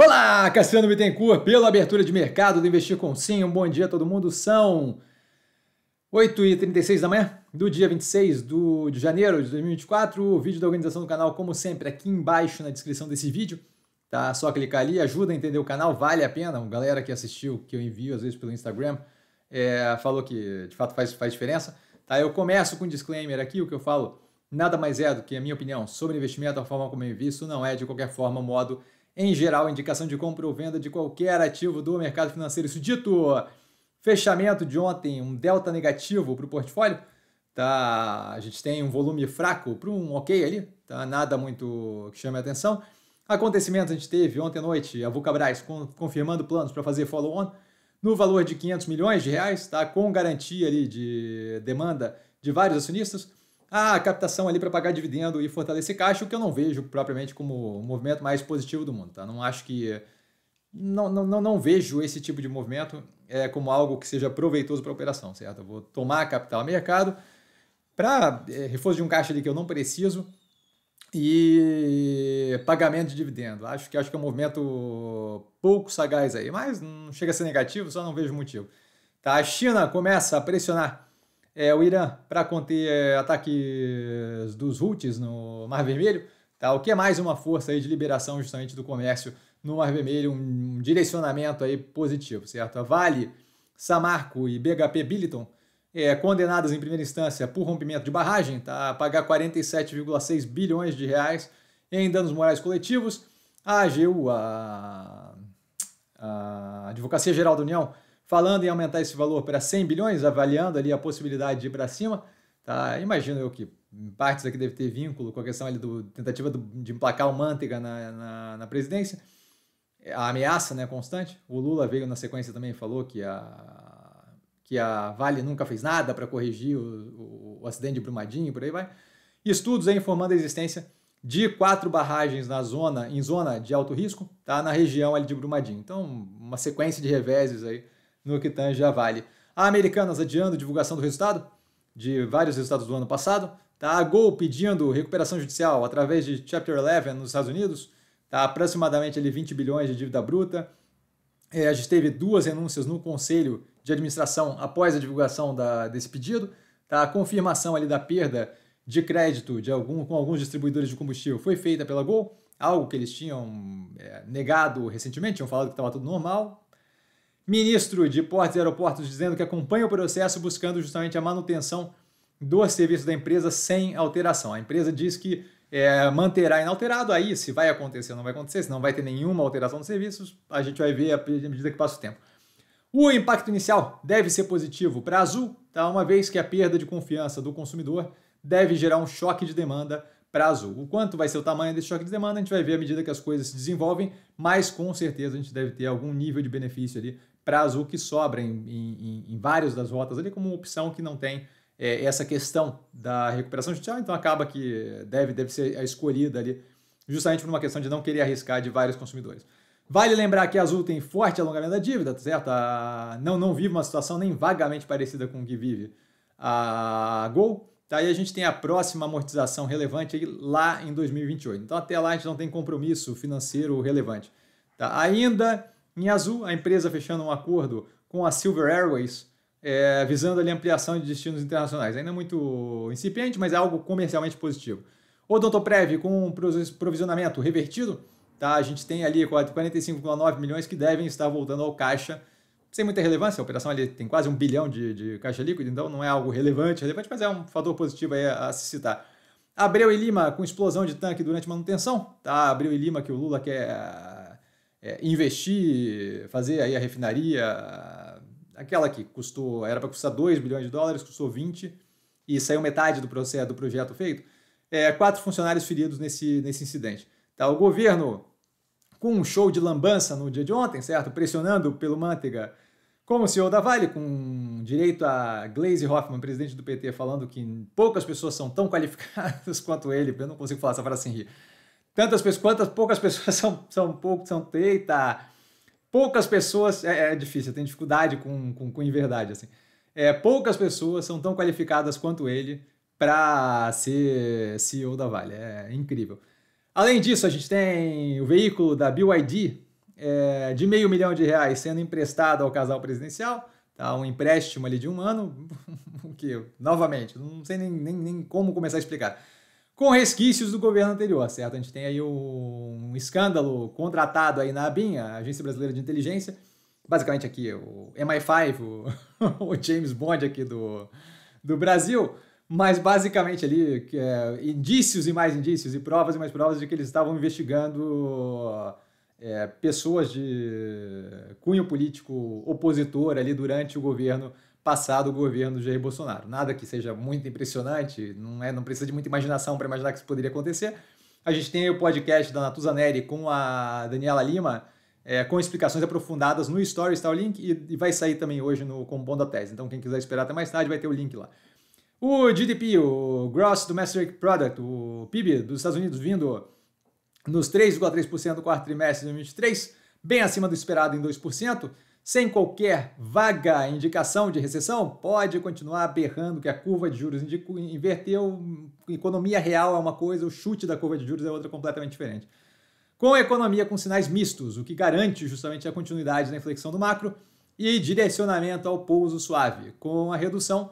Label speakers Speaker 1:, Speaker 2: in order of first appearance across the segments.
Speaker 1: Olá, Cassiano Bittencourt, pela abertura de mercado do Investir com Sim. Um bom dia a todo mundo. São 8h36 da manhã do dia 26 do, de janeiro de 2024. O vídeo da organização do canal, como sempre, aqui embaixo na descrição desse vídeo. Tá só clicar ali, ajuda a entender o canal, vale a pena. Uma galera que assistiu, que eu envio às vezes pelo Instagram, é, falou que de fato faz, faz diferença. Tá, eu começo com um disclaimer aqui, o que eu falo nada mais é do que a minha opinião sobre investimento, a forma como eu invisto, não é de qualquer forma, modo em geral, indicação de compra ou venda de qualquer ativo do mercado financeiro. Isso dito, fechamento de ontem, um delta negativo para o portfólio. Tá, a gente tem um volume fraco para um ok ali, tá? nada muito que chame a atenção. Acontecimentos a gente teve ontem à noite, a Vulcabras confirmando planos para fazer follow-on no valor de 500 milhões de reais, tá? com garantia ali de demanda de vários acionistas a captação ali para pagar dividendo e fortalecer caixa, o que eu não vejo propriamente como o movimento mais positivo do mundo. Tá? Não acho que. Não, não, não, não vejo esse tipo de movimento é, como algo que seja proveitoso para a operação, certo? Eu vou tomar capital a mercado para é, reforço de um caixa ali que eu não preciso e pagamento de dividendo. Acho que acho que é um movimento pouco sagaz aí, mas não chega a ser negativo, só não vejo motivo. Tá? A China começa a pressionar é, o Irã para conter é, ataques dos Houthis no Mar Vermelho, tá? o que é mais uma força aí de liberação justamente do comércio no Mar Vermelho, um direcionamento aí positivo, certo? A Vale, Samarco e BHP Billiton, é, condenadas em primeira instância por rompimento de barragem, tá? a pagar 47,6 bilhões de reais em danos morais coletivos. A AGU, a, a Advocacia Geral da União, falando em aumentar esse valor para 100 bilhões, avaliando ali a possibilidade de ir para cima, tá? imagino eu que em partes aqui deve ter vínculo com a questão ali do tentativa do, de emplacar o Manteiga na, na, na, presidência, a ameaça né, constante. O Lula veio na sequência também falou que a, que a Vale nunca fez nada para corrigir o, o, o, acidente de Brumadinho, por aí vai. Estudos aí informando a existência de quatro barragens na zona, em zona de alto risco, tá na região ali de Brumadinho. Então, uma sequência de reveses aí no que tange a Vale. A Americanas adiando divulgação do resultado de vários resultados do ano passado. Tá? A Gol pedindo recuperação judicial através de Chapter 11 nos Estados Unidos. Tá? Aproximadamente ali, 20 bilhões de dívida bruta. É, a gente teve duas renúncias no Conselho de Administração após a divulgação da, desse pedido. Tá? A confirmação ali da perda de crédito de algum, com alguns distribuidores de combustível foi feita pela Gol, algo que eles tinham é, negado recentemente, tinham falado que estava tudo normal, ministro de Portos e Aeroportos dizendo que acompanha o processo buscando justamente a manutenção do serviço da empresa sem alteração. A empresa diz que é, manterá inalterado, aí se vai acontecer ou não vai acontecer, se não vai ter nenhuma alteração dos serviços, a gente vai ver à medida que passa o tempo. O impacto inicial deve ser positivo para a Azul, tá? uma vez que a perda de confiança do consumidor deve gerar um choque de demanda para a Azul. O quanto vai ser o tamanho desse choque de demanda, a gente vai ver à medida que as coisas se desenvolvem, mas com certeza a gente deve ter algum nível de benefício ali para azul que sobra em, em, em, várias das rotas ali, como opção que não tem é, essa questão da recuperação judicial, então acaba que deve, deve ser a escolhida ali, justamente por uma questão de não querer arriscar de vários consumidores. Vale lembrar que a Azul tem forte alongamento da dívida, tá certo? A não, não vive uma situação nem vagamente parecida com o que vive a Gol. Daí tá? a gente tem a próxima amortização relevante aí lá em 2028. Então até lá a gente não tem compromisso financeiro relevante. Tá? Ainda em azul, a empresa fechando um acordo com a Silver Airways, é, visando ali ampliação de destinos internacionais. Ainda muito incipiente, mas é algo comercialmente positivo. O Prev, com um provisionamento revertido, tá? a gente tem ali 45,9 milhões que devem estar voltando ao caixa sem muita relevância, a operação ali tem quase um bilhão de, de caixa líquido então não é algo relevante, relevante, mas é um fator positivo a, a se citar. Abreu e Lima com explosão de tanque durante manutenção, tá? Abreu e Lima que o Lula quer é, investir, fazer aí a refinaria, aquela que custou, era para custar 2 bilhões de dólares, custou 20 e saiu metade do processo do projeto feito. É, quatro funcionários feridos nesse, nesse incidente. Tá, o governo, com um show de lambança no dia de ontem, certo? Pressionando pelo Manteiga como o senhor da Vale, com direito a Glaze Hoffman, presidente do PT, falando que poucas pessoas são tão qualificadas quanto ele. Eu não consigo falar essa frase sem rir tantas pessoas, quantas poucas pessoas são, são pouco, são, eita, poucas pessoas, é, é difícil, tem dificuldade com, com, com inverdade, assim, é, poucas pessoas são tão qualificadas quanto ele para ser CEO da Vale, é incrível. Além disso, a gente tem o veículo da BYD é, de meio milhão de reais sendo emprestado ao casal presidencial, tá? um empréstimo ali de um ano, o que, novamente, não sei nem, nem, nem como começar a explicar com resquícios do governo anterior, certo? A gente tem aí um escândalo contratado aí na ABIN, a Agência Brasileira de Inteligência, basicamente aqui o MI5, o, o James Bond aqui do, do Brasil, mas basicamente ali é, indícios e mais indícios e provas e mais provas de que eles estavam investigando é, pessoas de cunho político opositor ali durante o governo passado o governo Jair Bolsonaro. Nada que seja muito impressionante, não, é, não precisa de muita imaginação para imaginar que isso poderia acontecer. A gente tem o podcast da Natuza Neri com a Daniela Lima, é, com explicações aprofundadas no Stories, está o link, e, e vai sair também hoje no Compondo da Tese. Então, quem quiser esperar até mais tarde, vai ter o link lá. O GDP, o Gross Domestic Product, o PIB dos Estados Unidos vindo nos 3,3% no quarto trimestre de 2023, bem acima do esperado em 2% sem qualquer vaga indicação de recessão, pode continuar berrando que a curva de juros inverteu, hum, economia real é uma coisa, o chute da curva de juros é outra completamente diferente. Com a economia com sinais mistos, o que garante justamente a continuidade da inflexão do macro e direcionamento ao pouso suave, com a redução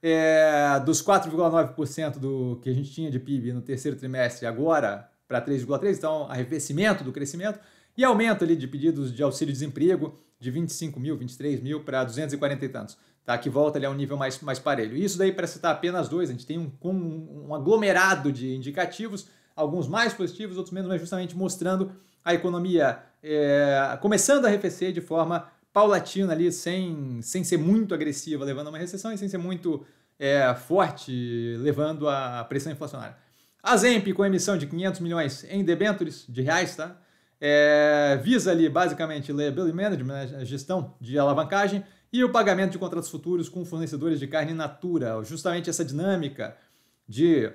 Speaker 1: é, dos 4,9% do que a gente tinha de PIB no terceiro trimestre agora para 3,3%, então arrefecimento do crescimento, e aumento ali de pedidos de auxílio-desemprego de 25 mil, 23 mil para 240 e tantos, tá? que volta ali a um nível mais, mais parelho. isso daí para citar apenas dois, a gente tem um, um, um aglomerado de indicativos, alguns mais positivos, outros menos, mas justamente mostrando a economia é, começando a arrefecer de forma paulatina ali, sem, sem ser muito agressiva, levando a uma recessão e sem ser muito é, forte, levando a pressão inflacionária. A Zemp com emissão de 500 milhões em debêntures de reais, tá? é, visa ali basicamente liability management, né, gestão de alavancagem, e o pagamento de contratos futuros com fornecedores de carne in natura. Justamente essa dinâmica de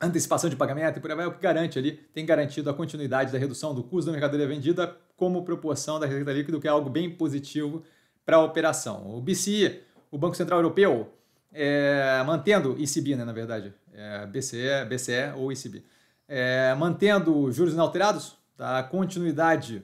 Speaker 1: antecipação de pagamento e por aí vai, é o que garante ali, tem garantido a continuidade da redução do custo da mercadoria vendida como proporção da receita líquida, que é algo bem positivo para a operação. O BCE, o Banco Central Europeu, é, mantendo ICB, né, na verdade, é, BCE, BCE ou ICB, é, mantendo juros inalterados, tá? a continuidade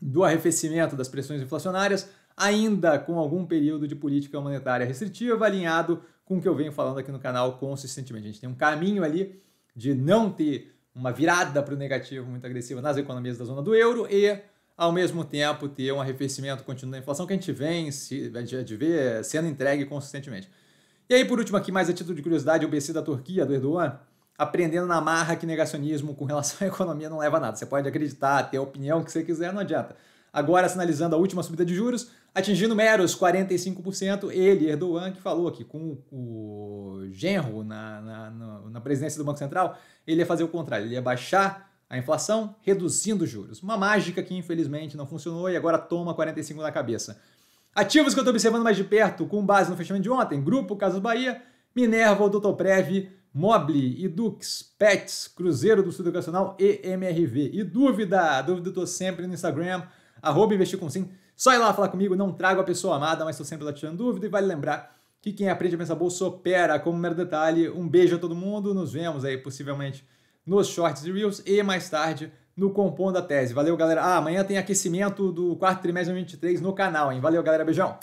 Speaker 1: do arrefecimento das pressões inflacionárias, ainda com algum período de política monetária restritiva, alinhado com o que eu venho falando aqui no canal consistentemente. A gente tem um caminho ali de não ter uma virada para o negativo muito agressiva nas economias da zona do euro e, ao mesmo tempo, ter um arrefecimento contínuo da inflação que a gente vem de ver sendo entregue consistentemente. E aí, por último, aqui mais a título de curiosidade, o BC da Turquia, do Erdogan, aprendendo na marra que negacionismo com relação à economia não leva a nada. Você pode acreditar, ter a opinião que você quiser, não adianta. Agora, sinalizando a última subida de juros, atingindo meros 45%, ele, Erdogan, que falou aqui com o genro na, na, na presidência do Banco Central, ele ia fazer o contrário, ele ia baixar a inflação, reduzindo juros. Uma mágica que infelizmente não funcionou e agora toma 45 na cabeça. Ativos que eu estou observando mais de perto, com base no fechamento de ontem, Grupo Casas Bahia, Minerva, Doutor Prev, Mobile, Edux, Pets, Cruzeiro do Estudo Educacional e MRV. E dúvida? Dúvida eu tô sempre no Instagram, arroba investir com sim. Só ir lá falar comigo, não trago a pessoa amada, mas estou sempre lá tirando dúvida. E vale lembrar que quem aprende a pensar bolsa opera como mero detalhe. Um beijo a todo mundo, nos vemos aí possivelmente nos shorts e reels e mais tarde no Compondo da Tese. Valeu, galera. Ah, amanhã tem aquecimento do quarto trimestre 2023 no canal, hein? Valeu, galera. Beijão.